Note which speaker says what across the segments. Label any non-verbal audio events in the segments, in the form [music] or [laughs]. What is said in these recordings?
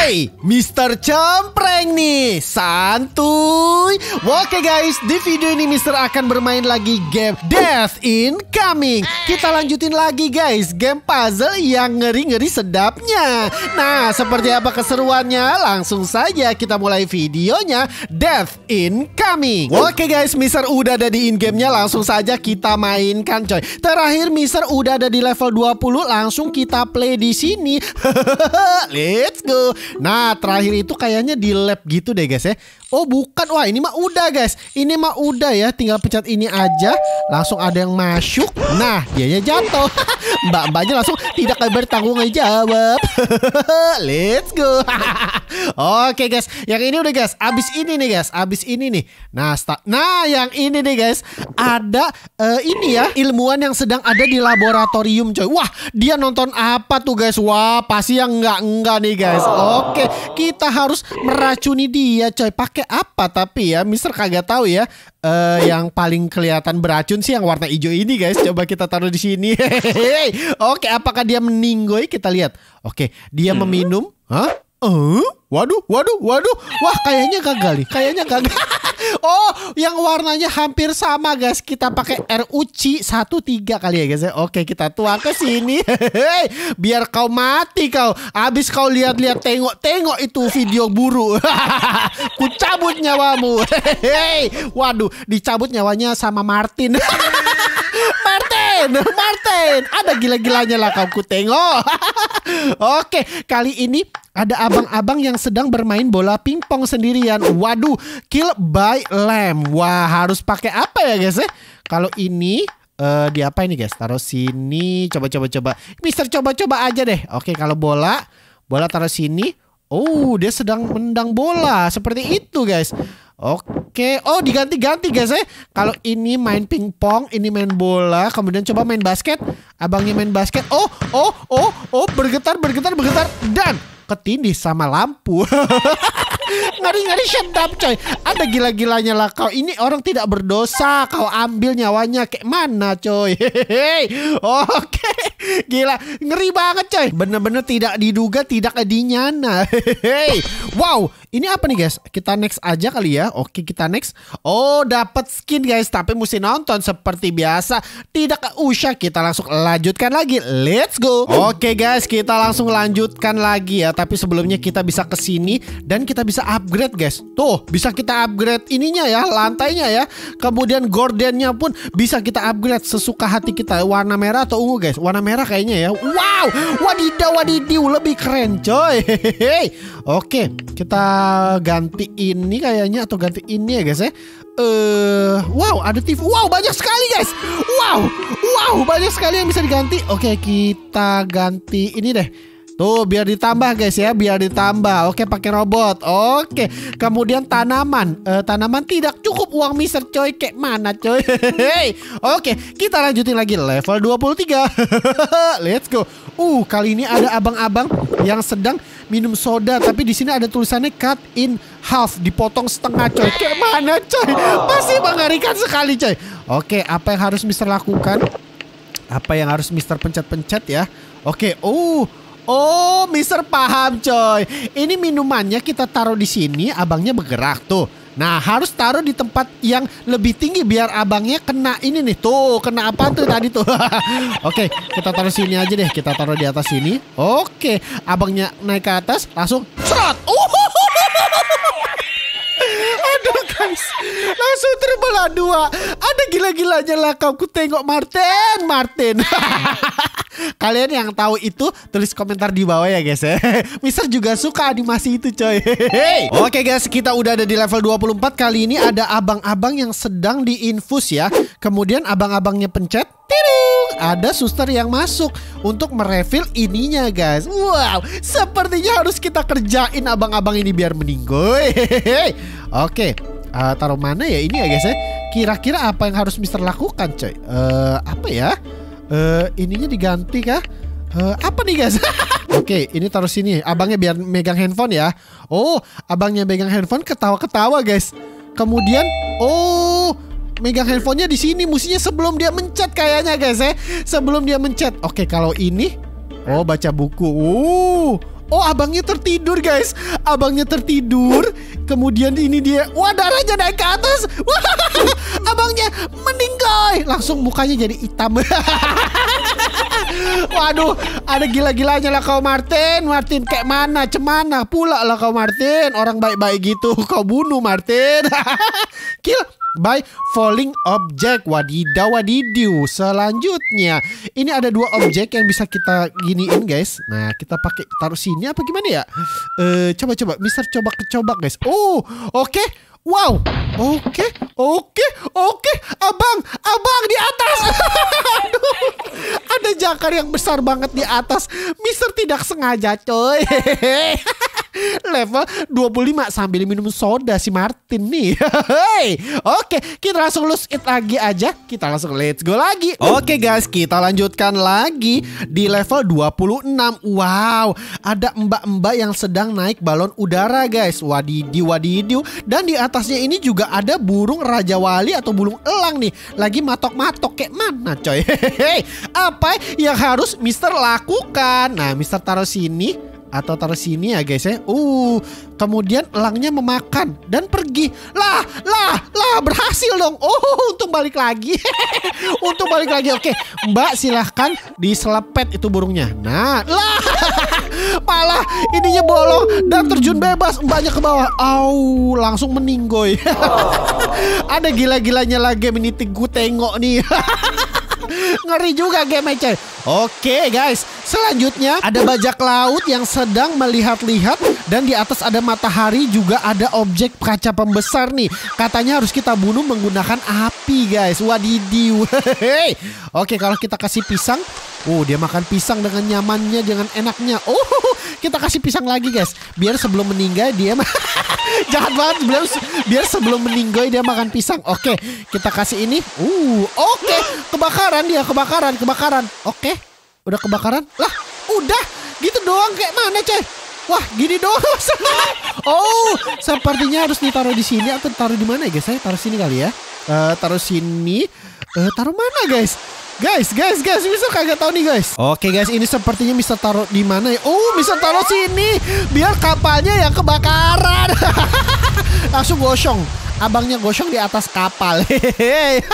Speaker 1: Hey Mister Cempreng nih, santuy. Oke guys, di video ini Mister akan bermain lagi game Death in Coming. Kita lanjutin lagi guys, game puzzle yang ngeri-ngeri sedapnya. Nah, seperti apa keseruannya? Langsung saja kita mulai videonya Death in Coming. Oke guys, Mister udah ada di in-game-nya, langsung saja kita mainkan coy. Terakhir Mister udah ada di level 20, langsung kita play di sini. [laughs] Let's go. Nah terakhir itu kayaknya di lab gitu deh guys ya Oh bukan Wah ini mah udah guys Ini mah udah ya Tinggal pencet ini aja Langsung ada yang masuk Nah dianya jatuh [laughs] Mbak-mbaknya langsung Tidak bertanggung jawab [laughs] Let's go [laughs] Oke guys Yang ini udah guys Abis ini nih guys Abis ini nih Nah nah yang ini nih guys Ada uh, Ini ya Ilmuwan yang sedang ada di laboratorium coy Wah dia nonton apa tuh guys Wah pasti yang enggak-enggak nih guys Oke Kita harus meracuni dia coy Pakai pakai apa tapi ya Mister kagak tahu ya uh, yang paling kelihatan beracun sih yang warna hijau ini guys coba kita taruh di sini [laughs] oke okay, apakah dia meninggoy kita lihat oke okay, dia hmm. meminum Hah? Eh? Waduh, waduh, waduh. Wah, kayaknya gagal nih. Kayaknya gagal. [laughs] oh, yang warnanya hampir sama, guys. Kita pakai RUC 13 kali ya, guys. Ya. Oke, kita tuang ke sini. Biar kau mati kau. Habis kau lihat-lihat tengok-tengok itu video buru. [laughs] Kucabut kucabut nyawamu. [laughs] Waduh, dicabut nyawanya sama Martin. Martin, Martin, ada gila-gilanya lah ku tengok. [laughs] Oke, kali ini ada abang-abang yang sedang bermain bola pingpong sendirian. Waduh, kill by lamb. Wah, harus pakai apa ya guys? Eh? Kalau ini uh, di apa ini guys? Taruh sini, coba-coba coba. Mister coba-coba aja deh. Oke, kalau bola, bola taruh sini. Oh, dia sedang mendang bola seperti itu guys. Oke, oh diganti-ganti guys ya. Eh. Kalau ini main pingpong, ini main bola, kemudian coba main basket. Abangnya main basket. Oh, oh, oh, oh, bergetar, bergetar, bergetar dan ketindih sama lampu. [laughs] Ngeri-ngeri sedap coy. Ada gila-gilanya lah kau. Ini orang tidak berdosa. Kau ambil nyawanya kayak mana coy. Hehehe. Oke. Gila. Ngeri banget coy. Bener-bener tidak diduga tidak dinyana. Hehehe. Wow. Ini apa nih guys? Kita next aja kali ya. Oke kita next. Oh dapat skin guys. Tapi mesti nonton seperti biasa. Tidak usah kita langsung lanjutkan lagi. Let's go. Oke guys kita langsung lanjutkan lagi ya. Tapi sebelumnya kita bisa kesini. Dan kita bisa update upgrade guys Tuh bisa kita upgrade ininya ya Lantainya ya Kemudian gordennya pun bisa kita upgrade Sesuka hati kita Warna merah atau ungu guys Warna merah kayaknya ya Wow Wadidaw wadidiw Lebih keren coy Hehehe. Oke Kita ganti ini kayaknya Atau ganti ini ya guys ya Uh, wow, ada TV. Wow, banyak sekali guys. Wow, wow, banyak sekali yang bisa diganti. Oke, kita ganti ini deh Tuh biar ditambah guys ya, biar ditambah. Oke pakai robot. Oke. Kemudian tanaman. E, tanaman tidak cukup uang Mister coy. Kayak mana coy? Oke, kita lanjutin lagi level 23. [laughs] Let's go. Uh, kali ini ada abang-abang yang sedang minum soda tapi di sini ada tulisannya cut in half, dipotong setengah coy. Kayak mana coy? pasti mengerikan sekali coy. Oke, apa yang harus mister lakukan? Apa yang harus mister pencet-pencet ya? Oke, uh Oh, Mister paham coy. Ini minumannya kita taruh di sini, abangnya bergerak tuh. Nah, harus taruh di tempat yang lebih tinggi biar abangnya kena ini nih. Tuh, kena apa tuh tadi tuh. [laughs] Oke, okay, kita taruh sini aja deh. Kita taruh di atas sini. Oke, okay, abangnya naik ke atas, langsung serot. [laughs] Aduh guys Langsung terbelah dua Ada gila-gilanya lah kau Ku tengok Martin Martin [laughs] Kalian yang tahu itu tulis komentar di bawah ya guys ya. [laughs] Mister juga suka animasi itu coy. [laughs] Oke okay, guys, kita udah ada di level 24 kali ini ada abang-abang yang sedang diinfus ya. Kemudian abang-abangnya pencet ada suster yang masuk untuk merefill ininya guys. Wow, sepertinya harus kita kerjain abang-abang ini biar meninggoy. [laughs] Oke, uh, taruh mana ya ini ya guys ya? Kira-kira apa yang harus Mister lakukan coy? Uh, apa ya? uh, ininya diganti kah? Uh, apa nih guys? [laughs] Oke, okay, ini taruh sini. Abangnya biar megang handphone ya. Oh, abangnya megang handphone ketawa-ketawa guys. Kemudian, oh, megang handphonenya di sini. Musinya sebelum dia mencet kayaknya guys ya. Eh. Sebelum dia mencet. Oke, okay, kalau ini, oh baca buku. Uh, Oh abangnya tertidur guys Abangnya tertidur Kemudian ini dia Wah darahnya naik ke atas Wah [laughs] abangnya meninggal, Langsung mukanya jadi hitam [laughs] Waduh ada gila-gilanya lah kau Martin Martin kayak mana cemana pula lah kau Martin Orang baik-baik gitu kau bunuh Martin [laughs] Kill by falling object. Wadidaw wadidiu. Selanjutnya, ini ada dua objek yang bisa kita giniin guys. Nah, kita pakai taruh sini apa gimana ya? Eh, coba coba Mister coba kecoba guys. Oh, oke. Okay. Wow, oke, okay, oke, okay, oke, okay. abang, abang di atas. [laughs] ada jangkar yang besar banget di atas. Mister tidak sengaja, coy. [laughs] level 25 sambil minum soda si Martin nih. [laughs] Oke, kita langsung lose it lagi aja. Kita langsung let's go lagi. Oke okay, guys, kita lanjutkan lagi di level 26. Wow, ada mbak-mbak yang sedang naik balon udara guys. Wadidi wadidiu dan di atasnya ini juga ada burung raja wali atau burung elang nih. Lagi matok-matok kayak mana coy. [laughs] Apa yang harus Mister lakukan? Nah, Mister taruh sini atau taruh sini ya guys ya. Uh, kemudian elangnya memakan dan pergi. Lah, lah, lah berhasil dong. Oh, untung balik lagi. [laughs] untung balik lagi. Oke, Mbak silahkan diselepet itu burungnya. Nah, lah. [laughs] Malah ininya bolong dan terjun bebas mbaknya ke bawah. Au, langsung meninggoy. [laughs] Ada gila-gilanya lagi menitik gue tengok nih. Ngeri juga game Ece. Eh, Oke guys, selanjutnya ada bajak laut yang sedang melihat-lihat dan di atas ada matahari juga ada objek kaca pembesar nih. Katanya harus kita bunuh menggunakan api guys. Wadidiw. [laughs] Oke kalau kita kasih pisang, oh dia makan pisang dengan nyamannya, dengan enaknya. Oh [laughs] kita kasih pisang lagi guys, biar sebelum meninggal dia [laughs] jahat banget belum biar sebelum meninggal dia makan pisang. Oke kita kasih ini. Uh oke kebakaran dia kebakaran kebakaran. Oke Udah kebakaran? Lah, udah. Gitu doang kayak mana, cuy Wah, gini doang. [laughs] oh, sepertinya harus ditaruh di sini atau taruh di mana ya, guys? Saya taruh sini kali ya. Uh, taruh sini. Uh, taruh mana, guys? Guys, guys, guys, bisa kagak tahu nih guys. Oke guys, ini sepertinya bisa taruh di mana ya? Oh, bisa taruh sini, biar kapalnya yang kebakaran. [laughs] Langsung gosong, abangnya gosong di atas kapal. [laughs] Hehehe.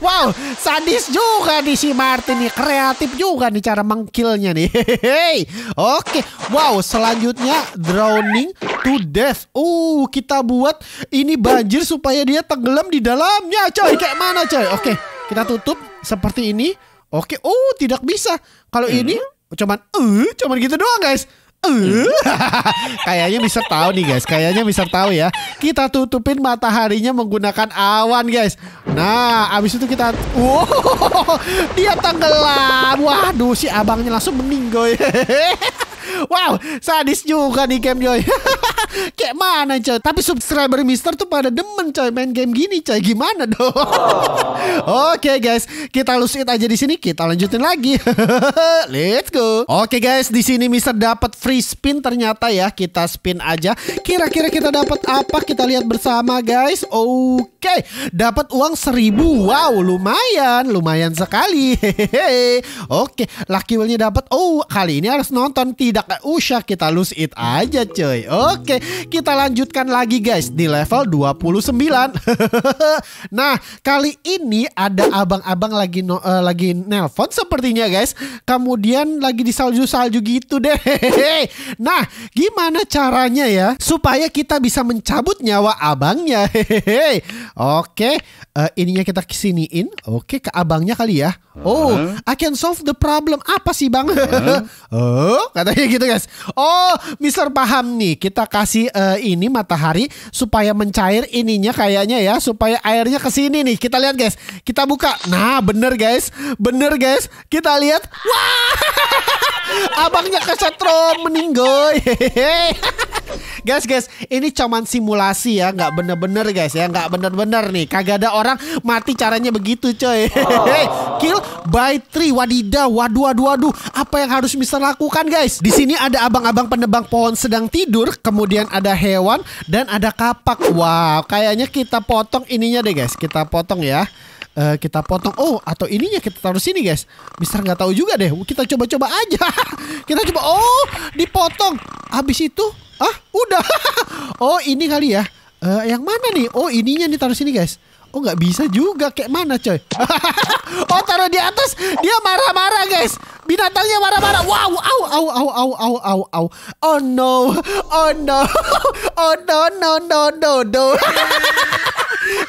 Speaker 1: Wow, sadis juga di si Martin nih. Kreatif juga nih cara mengkillnya nih. Hehehe. Oke. Wow, selanjutnya drowning to death. Uh, kita buat ini banjir supaya dia tenggelam di dalamnya, coy. Kayak mana, coy? Oke, kita tutup seperti ini. Oke. Oh, tidak bisa. Kalau ini cuman eh uh, cuman gitu doang, guys. Uh. [laughs] kayaknya bisa tahu nih guys, kayaknya bisa tahu ya. Kita tutupin mataharinya menggunakan awan guys. Nah, abis itu kita, [laughs] wow, dia tenggelam. Waduh, si abangnya langsung meninggoy. [laughs] wow, sadis juga nih game Joy. Kayak mana coy Tapi subscriber Mister tuh pada demen coy Main game gini coy Gimana dong [laughs] Oke okay, guys Kita lusit aja di sini Kita lanjutin lagi [laughs] Let's go Oke okay, guys di sini Mister dapat free spin Ternyata ya Kita spin aja Kira-kira kita dapat apa Kita lihat bersama guys Oke okay. Dapat uang seribu Wow lumayan Lumayan sekali Hehehe [laughs] Oke okay. Lucky Willnya dapat Oh kali ini harus nonton Tidak usah kita lose it aja coy Oke okay. Kita lanjutkan lagi guys di level 29. [laughs] nah, kali ini ada abang-abang lagi no, uh, lagi nelpon sepertinya guys. Kemudian lagi di salju-salju gitu deh. [laughs] nah, gimana caranya ya supaya kita bisa mencabut nyawa abangnya? [laughs] Oke, uh, ininya kita kesiniin. Oke, ke abangnya kali ya. Oh, huh? I can solve the problem. Apa sih bang? [laughs] oh, katanya gitu guys. Oh, Mister paham nih. Kita kasih uh, ini matahari supaya mencair ininya kayaknya ya, supaya airnya ke sini nih. Kita lihat guys. Kita buka. Nah, bener guys, bener guys. Kita lihat. Wah, [laughs] abangnya kesetrum meninggoy. [laughs] guys guys ini cuman simulasi ya nggak bener-bener guys ya nggak bener-bener nih kagak ada orang mati caranya begitu coy oh. [laughs] kill by three wadidaw waduh waduh waduh apa yang harus bisa lakukan guys di sini ada abang-abang penebang pohon sedang tidur kemudian ada hewan dan ada kapak wow kayaknya kita potong ininya deh guys kita potong ya uh, kita potong. Oh, atau ininya kita taruh sini, guys. Mister nggak tahu juga deh. Kita coba-coba aja. [laughs] kita coba. Oh, dipotong. Habis itu, ah, udah. [laughs] oh, ini kali ya. Uh, yang mana nih? Oh, ininya nih taruh sini, guys. Oh nggak bisa juga kayak mana coy [laughs] Oh taruh di atas Dia marah-marah guys Binatangnya marah-marah Wow au au au au au au au Oh no Oh no Oh no no no no no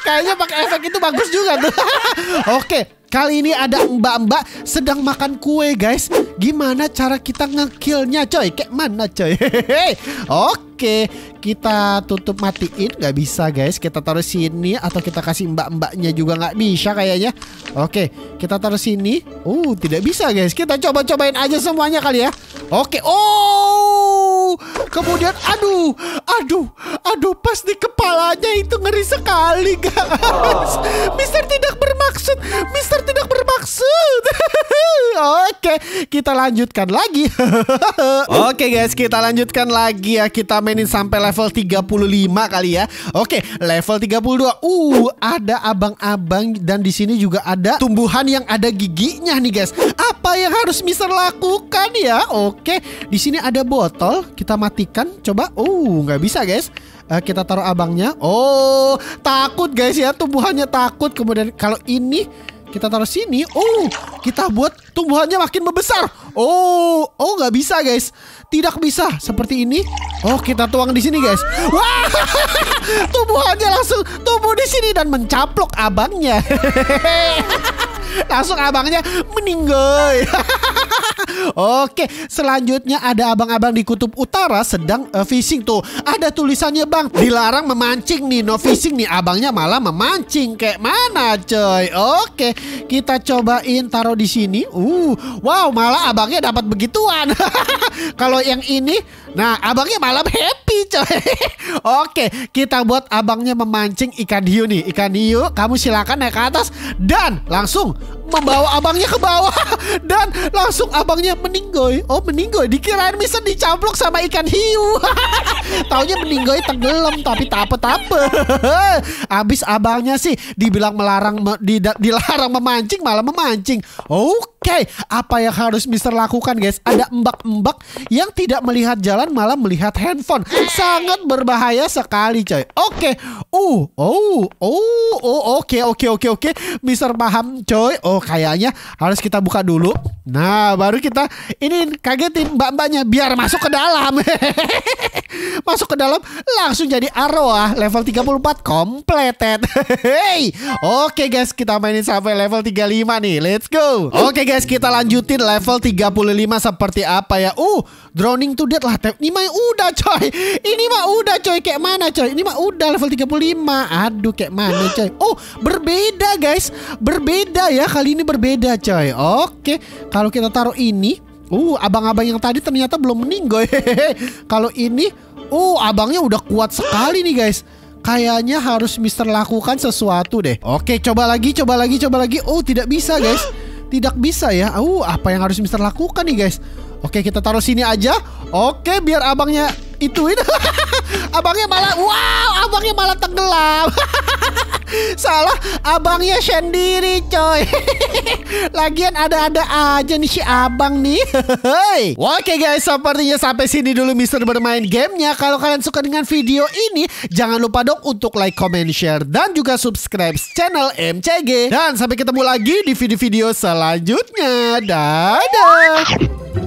Speaker 1: Kayaknya pakai efek itu bagus juga tuh. [laughs] Oke, Kali ini ada mbak-mbak sedang makan kue guys Gimana cara kita ngekillnya coy Kayak mana coy [laughs] Oke Kita tutup matiin Gak bisa guys Kita taruh sini Atau kita kasih mbak-mbaknya juga gak bisa kayaknya Oke Kita taruh sini Uh, tidak bisa guys Kita coba-cobain aja semuanya kali ya Oke Oh kemudian aduh, aduh, aduh pas di kepalanya itu ngeri sekali guys. [laughs] Mister tidak bermaksud, Mister tidak bermaksud. [laughs] Oke, kita lanjutkan lagi. [laughs] Oke guys, kita lanjutkan lagi ya. Kita mainin sampai level 35 kali ya. Oke, level 32. Uh, ada abang-abang dan di sini juga ada tumbuhan yang ada giginya nih guys. Apa yang harus Mister lakukan ya? Oke, di sini ada botol, kita mati matikan coba oh nggak bisa guys uh, kita taruh abangnya oh takut guys ya tumbuhannya takut kemudian kalau ini kita taruh sini oh kita buat tumbuhannya makin membesar oh oh nggak bisa guys tidak bisa seperti ini oh kita tuang di sini guys wah [laughs] tumbuhannya langsung tumbuh di sini dan mencaplok abangnya [laughs] langsung abangnya meninggal [laughs] Oke, selanjutnya ada abang-abang di kutub utara sedang uh, fishing tuh. Ada tulisannya bang, dilarang memancing nih, no fishing nih. Abangnya malah memancing, kayak mana coy? Oke, kita cobain taruh di sini. Uh, wow, malah abangnya dapat begituan. [laughs] Kalau yang ini Nah, abangnya malam happy coy. [laughs] Oke, kita buat abangnya memancing ikan hiu nih. Ikan hiu, kamu silakan naik ke atas dan langsung membawa abangnya ke bawah [laughs] dan langsung abangnya meninggoy. Oh, meninggoy. Dikirain misal dicaplok sama ikan hiu. [laughs] Taunya meninggoy tenggelam tapi tak apa tape Abis abangnya sih dibilang melarang dilarang memancing malah memancing. Oke. Oke, apa yang harus Mister lakukan guys? Ada embak-embak yang tidak melihat jalan malah melihat handphone. Sangat berbahaya sekali coy. Oke. Uh, oh, oh, oh, oke, oke, oke, oke. Mister paham coy. Oh, kayaknya harus kita buka dulu. Nah, baru kita ini kagetin mbak-mbaknya biar masuk ke dalam. [laughs] masuk ke dalam langsung jadi arwah level 34 completed. [laughs] Hey. Oke guys, kita mainin sampai level 35 nih. Let's go. Oke guys, kita lanjutin level 35 seperti apa ya. Uh, drowning to death lah. Ini mah udah coy. Ini mah udah coy. Kayak mana coy? Ini mah udah level 35. Aduh, kayak mana coy? Oh, berbeda guys. Berbeda ya. Kali ini berbeda coy. Oke, kalau kita taruh ini. Uh, abang-abang yang tadi ternyata belum meninggoy. [laughs] kalau ini, uh, abangnya udah kuat sekali nih guys kayaknya harus Mister lakukan sesuatu deh. Oke, coba lagi, coba lagi, coba lagi. Oh, tidak bisa, guys. Tidak bisa ya. Uh, apa yang harus Mister lakukan nih guys? Oke, kita taruh sini aja. Oke, biar abangnya ituin. [laughs] abangnya malah wow, abangnya malah tenggelam. [laughs] Salah abangnya sendiri coy [laughs] Lagian ada-ada aja nih si abang nih Oke guys sepertinya sampai sini dulu Mister bermain gamenya Kalau kalian suka dengan video ini Jangan lupa dong untuk like, comment, share Dan juga subscribe channel MCG Dan sampai ketemu lagi di video-video selanjutnya Dadah